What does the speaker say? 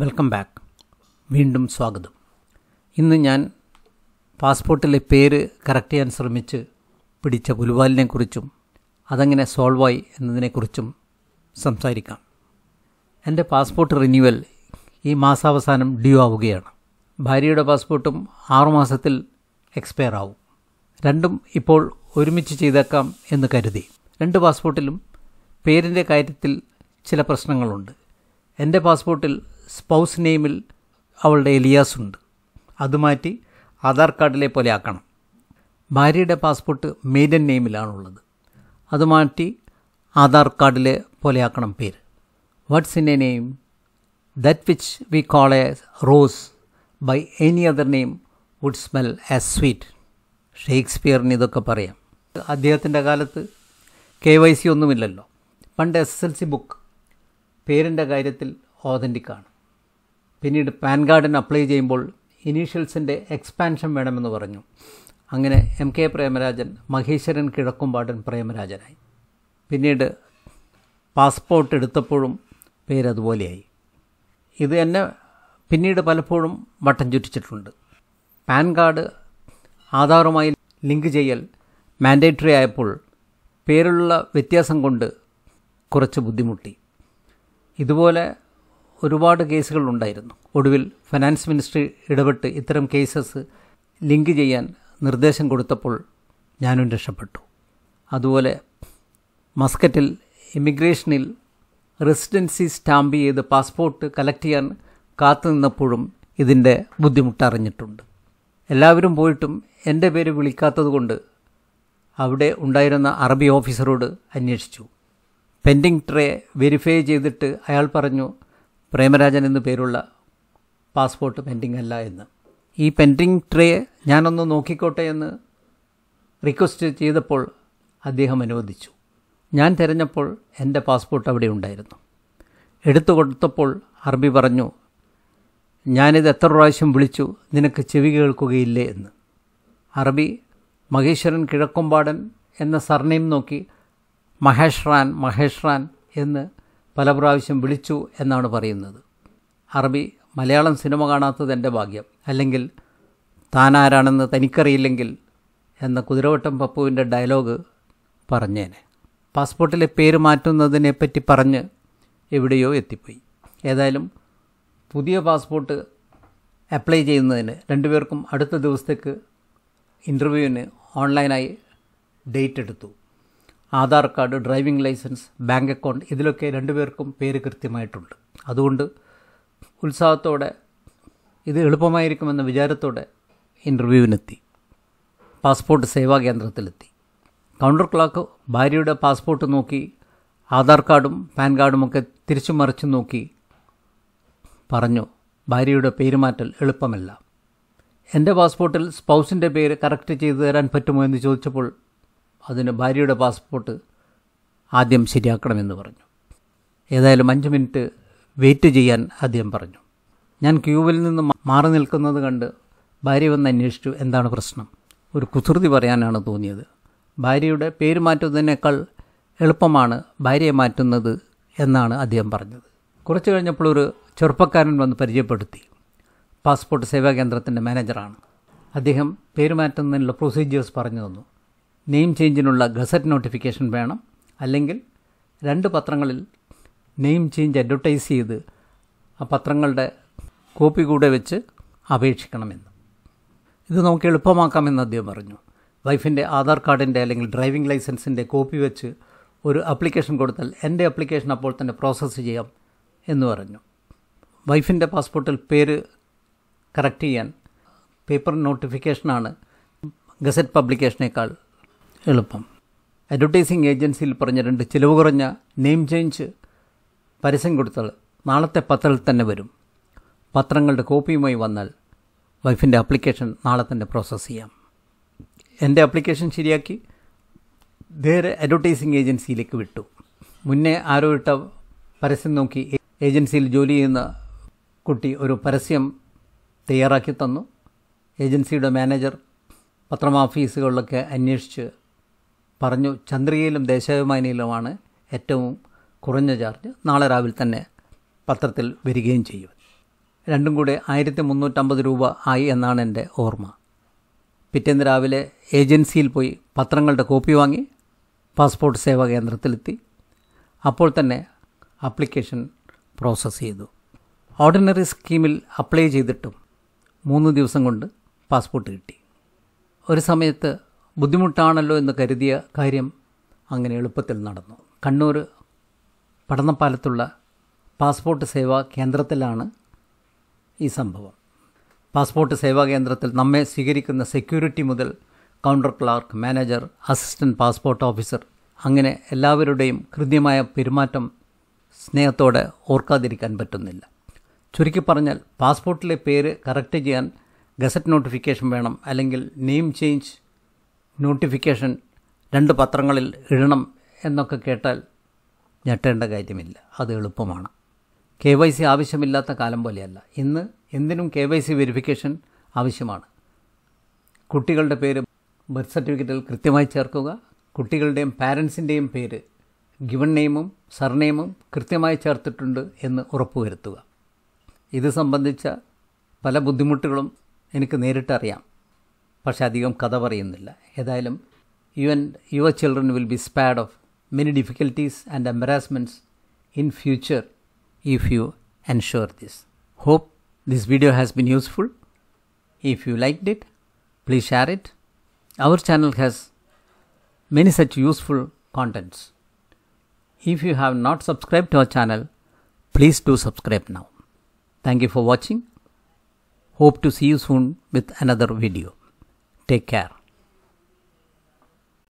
Welcome back വീണ്ടും സ്വാഗതം ഇന്ന് ഞാൻ പാസ്പോർട്ടിലെ പേര് കറക്റ്റ് ചെയ്യാൻ ശ്രമിച്ച് പിടിച്ച പുലുവാലിനെക്കുറിച്ചും അതങ്ങനെ സോൾവായി എന്നതിനെക്കുറിച്ചും സംസാരിക്കാം എൻ്റെ പാസ്പോർട്ട് റിന്യൂവൽ ഈ മാസാവസാനം ഡ്യൂ ആവുകയാണ് ഭാര്യയുടെ പാസ്പോർട്ടും ആറുമാസത്തിൽ എക്സ്പയർ ആവും രണ്ടും ഇപ്പോൾ ഒരുമിച്ച് ചെയ്തേക്കാം എന്ന് കരുതി രണ്ട് പാസ്പോർട്ടിലും പേരിൻ്റെ കാര്യത്തിൽ ചില പ്രശ്നങ്ങളുണ്ട് എൻ്റെ പാസ്പോർട്ടിൽ സ്പൗസ് നെയിമിൽ അവളുടെ എലിയാസ് ഉണ്ട് അത് മാറ്റി ആധാർ കാർഡിലെ പോലെ ആക്കണം ഭാര്യയുടെ പാസ്പോർട്ട് മെയ്ഡൻ നെയിമിലാണുള്ളത് അത് മാറ്റി ആധാർ കാർഡിലെ പോലെ ആക്കണം പേര് what's in a name that which we call a rose by any other name would smell a sweet ഷേക്സ്പിയറിന് ഇതൊക്കെ പറയാം അദ്ദേഹത്തിൻ്റെ കാലത്ത് കെ വൈ സി ഒന്നുമില്ലല്ലോ പണ്ട് S S L C book പേരിൻ്റെ കാര്യത്തിൽ ഓതൻറ്റിക്കാണ് പിന്നീട് പാൻ കാർഡിന് അപ്ലൈ ചെയ്യുമ്പോൾ ഇനീഷ്യൽസിൻ്റെ എക്സ്പാൻഷൻ വേണമെന്ന് പറഞ്ഞു അങ്ങനെ എം കെ പ്രേമരാജൻ മഹേശ്വരൻ കിഴക്കുംപാടൻ പ്രേമരാജനായി പിന്നീട് പാസ്പോർട്ട് എടുത്തപ്പോഴും പേരതുപോലെയായി ഇത് എന്നെ പിന്നീട് പലപ്പോഴും വട്ടം ചുറ്റിച്ചിട്ടുണ്ട് പാൻ കാർഡ് ആധാറുമായി ലിങ്ക് ചെയ്യൽ മാൻഡേറ്ററി ആയപ്പോൾ പേരിലുള്ള വ്യത്യാസം കൊണ്ട് കുറച്ച് ബുദ്ധിമുട്ടി ഇതുപോലെ ഒരുപാട് കേസുകൾ ഉണ്ടായിരുന്നു ഒടുവിൽ ഫിനാൻസ് മിനിസ്ട്രി ഇടപെട്ട് ഇത്തരം കേസസ് ലിങ്ക് ചെയ്യാൻ നിർദ്ദേശം കൊടുത്തപ്പോൾ ഞാനും രക്ഷപ്പെട്ടു അതുപോലെ മസ്കറ്റിൽ ഇമിഗ്രേഷനിൽ റെസിഡൻസി സ്റ്റാമ്പ് ചെയ്ത് പാസ്പോർട്ട് കളക്ട് ചെയ്യാൻ കാത്തു നിന്നപ്പോഴും ഇതിൻ്റെ ബുദ്ധിമുട്ടറിഞ്ഞിട്ടുണ്ട് എല്ലാവരും പോയിട്ടും എൻ്റെ പേര് വിളിക്കാത്തതുകൊണ്ട് അവിടെ ഉണ്ടായിരുന്ന അറബി ഓഫീസറോട് അന്വേഷിച്ചു പെൻഡിങ് ട്രേ വെരിഫൈ ചെയ്തിട്ട് അയാൾ പറഞ്ഞു പ്രേമരാജൻ എന്നു പേരുള്ള പാസ്പോർട്ട് പെൻഡിങ് അല്ല എന്ന് ഈ പെൻഡിങ് ട്രേ ഞാനൊന്ന് നോക്കിക്കോട്ടെ എന്ന് റിക്വസ്റ്റ് ചെയ്തപ്പോൾ അദ്ദേഹം അനുവദിച്ചു ഞാൻ തിരഞ്ഞപ്പോൾ എൻ്റെ പാസ്പോർട്ട് അവിടെ ഉണ്ടായിരുന്നു എടുത്തു കൊടുത്തപ്പോൾ അർബി പറഞ്ഞു ഞാനിത് എത്ര പ്രാവശ്യം വിളിച്ചു നിനക്ക് ചെവി കേൾക്കുകയില്ലേ എന്ന് അറബി മഹേശ്വരൻ കിഴക്കൊമ്പാടൻ എന്ന സർനെയിം നോക്കി മഹേഷ്റാൻ മഹേഷ്റാൻ എന്ന് പല പ്രാവശ്യം വിളിച്ചു എന്നാണ് പറയുന്നത് അറബി മലയാളം സിനിമ കാണാത്തത് എൻ്റെ ഭാഗ്യം അല്ലെങ്കിൽ താനാരാണെന്ന് തനിക്കറിയില്ലെങ്കിൽ എന്ന കുതിരവട്ടം പപ്പുവിൻ്റെ ഡയലോഗ് പറഞ്ഞേനെ പാസ്പോർട്ടിലെ പേര് മാറ്റുന്നതിനെപ്പറ്റി പറഞ്ഞ് എവിടെയോ എത്തിപ്പോയി ഏതായാലും പുതിയ പാസ്പോർട്ട് അപ്ലൈ ചെയ്യുന്നതിന് രണ്ടുപേർക്കും അടുത്ത ദിവസത്തേക്ക് ഇൻ്റർവ്യൂവിന് ഓൺലൈനായി ഡേറ്റ് എടുത്തു Aadhaar card driving licence bank account ഇതിലൊക്കെ രണ്ടുപേർക്കും പേര് കൃത്യമായിട്ടുണ്ട് അതുകൊണ്ട് ഉത്സാഹത്തോടെ ഇത് എളുപ്പമായിരിക്കുമെന്ന വിചാരത്തോടെ ഇൻ്റർവ്യൂവിനെത്തി പാസ്പോർട്ട് സേവാ കേന്ദ്രത്തിലെത്തി കൗണ്ടർ ക്ലാക്ക് ഭാര്യയുടെ പാസ്പോർട്ട് നോക്കി ആധാർ കാർഡും പാൻ കാർഡുമൊക്കെ തിരിച്ചു മറിച്ചു നോക്കി പറഞ്ഞു ഭാര്യയുടെ പേരുമാറ്റൽ എളുപ്പമല്ല എൻ്റെ പാസ്പോർട്ടിൽ സ്പൗസിൻ്റെ പേര് കറക്റ്റ് ചെയ്തു തരാൻ പറ്റുമോ എന്ന് ചോദിച്ചപ്പോൾ അതിന് ഭാര്യയുടെ പാസ്പോർട്ട് ആദ്യം ശരിയാക്കണമെന്ന് പറഞ്ഞു ഏതായാലും അഞ്ച് മിനിറ്റ് വെയിറ്റ് ചെയ്യാൻ ആദ്യം പറഞ്ഞു ഞാൻ ക്യൂവിൽ നിന്ന് മാറി നിൽക്കുന്നത് കണ്ട് ഭാര്യ വന്ന് അന്വേഷിച്ചു എന്താണ് പ്രശ്നം ഒരു കുസൃതി പറയാനാണ് തോന്നിയത് ഭാര്യയുടെ പേര് മാറ്റുന്നതിനേക്കാൾ എളുപ്പമാണ് ഭാര്യയെ മാറ്റുന്നത് എന്നാണ് അദ്ദേഹം പറഞ്ഞത് കുറച്ച് കഴിഞ്ഞപ്പോൾ ഒരു ചെറുപ്പക്കാരൻ വന്ന് പരിചയപ്പെടുത്തി പാസ്പോർട്ട് സേവാ കേന്ദ്രത്തിൻ്റെ മാനേജറാണ് അദ്ദേഹം പേര് മാറ്റുന്നതിനുള്ള പ്രൊസീജിയേഴ്സ് പറഞ്ഞു തന്നു നെയിം ചേഞ്ചിനുള്ള ഗസറ്റ് നോട്ടിഫിക്കേഷൻ വേണം അല്ലെങ്കിൽ രണ്ട് പത്രങ്ങളിൽ നെയിം ചേഞ്ച് അഡ്വർട്ടൈസ് ചെയ്ത് ആ പത്രങ്ങളുടെ കോപ്പി കൂടെ വെച്ച് അപേക്ഷിക്കണമെന്ന് ഇത് നമുക്ക് എളുപ്പമാക്കാമെന്ന് അദ്ദേഹം പറഞ്ഞു വൈഫിൻ്റെ ആധാർ കാർഡിൻ്റെ അല്ലെങ്കിൽ ഡ്രൈവിംഗ് ലൈസൻസിൻ്റെ കോപ്പി വെച്ച് ഒരു അപ്ലിക്കേഷൻ കൊടുത്താൽ എൻ്റെ അപ്ലിക്കേഷൻ അപ്പോൾ തന്നെ പ്രോസസ്സ് ചെയ്യാം എന്ന് പറഞ്ഞു വൈഫിൻ്റെ പാസ്പോർട്ടിൽ പേര് കറക്റ്റ് ചെയ്യാൻ പേപ്പർ നോട്ടിഫിക്കേഷനാണ് ഗസറ്റ് പബ്ലിക്കേഷനേക്കാൾ എളുപ്പം അഡ്വർടൈസിംഗ് ഏജൻസിയിൽ പറഞ്ഞ രണ്ട് ചിലവ് കുറഞ്ഞ നെയിം ചേഞ്ച് പരസ്യം കൊടുത്താൽ നാളത്തെ പത്രത്തിൽ തന്നെ വരും പത്രങ്ങളുടെ കോപ്പിയുമായി വന്നാൽ വൈഫിൻ്റെ ആപ്ലിക്കേഷൻ നാളെ തന്നെ പ്രോസസ്സ് ചെയ്യാം എൻ്റെ ആപ്ലിക്കേഷൻ ശരിയാക്കി വേറെ അഡ്വർടൈസിംഗ് ഏജൻസിയിലേക്ക് വിട്ടു മുന്നേ ആരോ ഇട്ട പരസ്യം നോക്കി ഏജൻസിയിൽ ജോലി ചെയ്യുന്ന കുട്ടി ഒരു പരസ്യം തയ്യാറാക്കി തന്നു ഏജൻസിയുടെ മാനേജർ പത്രം ഓഫീസുകളിലൊക്കെ അന്വേഷിച്ച് പറഞ്ഞു ചന്ദ്രികയിലും ദേശാഭിമാനിയിലുമാണ് ഏറ്റവും കുറഞ്ഞ ചാർജ് നാളെ രാവിലെ തന്നെ പത്രത്തിൽ വരികയും ചെയ്യും രണ്ടും കൂടെ ആയിരത്തി മുന്നൂറ്റമ്പത് രൂപ ആയി എന്നാണ് എൻ്റെ ഓർമ്മ പിറ്റേന്ന് രാവിലെ ഏജൻസിയിൽ പോയി പത്രങ്ങളുടെ കോപ്പി വാങ്ങി പാസ്പോർട്ട് സേവാ കേന്ദ്രത്തിലെത്തി അപ്പോൾ തന്നെ അപ്ലിക്കേഷൻ പ്രോസസ്സ് ചെയ്തു ഓർഡിനറി സ്കീമിൽ അപ്ലൈ ചെയ്തിട്ടും മൂന്ന് ദിവസം കൊണ്ട് പാസ്പോർട്ട് കിട്ടി ഒരു സമയത്ത് ബുദ്ധിമുട്ടാണല്ലോ എന്ന് കരുതിയ കാര്യം അങ്ങനെ എളുപ്പത്തിൽ നടന്നു കണ്ണൂർ പടന്നപ്പാലത്തുള്ള പാസ്പോർട്ട് സേവാ കേന്ദ്രത്തിലാണ് ഈ സംഭവം പാസ്പോർട്ട് സേവാ കേന്ദ്രത്തിൽ നമ്മെ സ്വീകരിക്കുന്ന സെക്യൂരിറ്റി മുതൽ counter clerk manager assistant passport officer അങ്ങനെ എല്ലാവരുടെയും കൃത്യമായ പെരുമാറ്റം സ്നേഹത്തോടെ ഓർക്കാതിരിക്കാൻ പറ്റുന്നില്ല ചുരുക്കി പറഞ്ഞാൽ പാസ്പോർട്ടിലെ പേര് കറക്റ്റ് ചെയ്യാൻ ഗസറ്റ് നോട്ടിഫിക്കേഷൻ വേണം അല്ലെങ്കിൽ നെയിം ചേഞ്ച് നോട്ടിഫിക്കേഷൻ രണ്ട് പത്രങ്ങളിൽ ഇടണം എന്നൊക്കെ കേട്ടാൽ ഞെട്ടേണ്ട കാര്യമില്ല അത് എളുപ്പമാണ് കെ വൈ സി ആവശ്യമില്ലാത്ത കാലം പോലെയല്ല ഇന്ന് എന്തിനും കെ വൈ സി വെരിഫിക്കേഷൻ ആവശ്യമാണ് കുട്ടികളുടെ പേര് ബർത്ത് സർട്ടിഫിക്കറ്റിൽ കൃത്യമായി ചേർക്കുക കുട്ടികളുടെയും പാരൻസിൻ്റെയും പേര് ഗിവൺ നെയിമും സർനെയിമും കൃത്യമായി ചേർത്തിട്ടുണ്ട് എന്ന് ഉറപ്പുവരുത്തുക ഇത് സംബന്ധിച്ച പല ബുദ്ധിമുട്ടുകളും എനിക്ക് നേരിട്ടറിയാം പക്ഷേ അധികം കഥ പറയുന്നില്ല ഏതായാലും even your children will be spared of many difficulties and embarrassments in future if you ensure this. Hope this video has been useful. If you liked it, please share it. Our channel has many such useful contents. If you have not subscribed to our channel, please do subscribe now. Thank you for watching. Hope to see you soon with another video. Take care.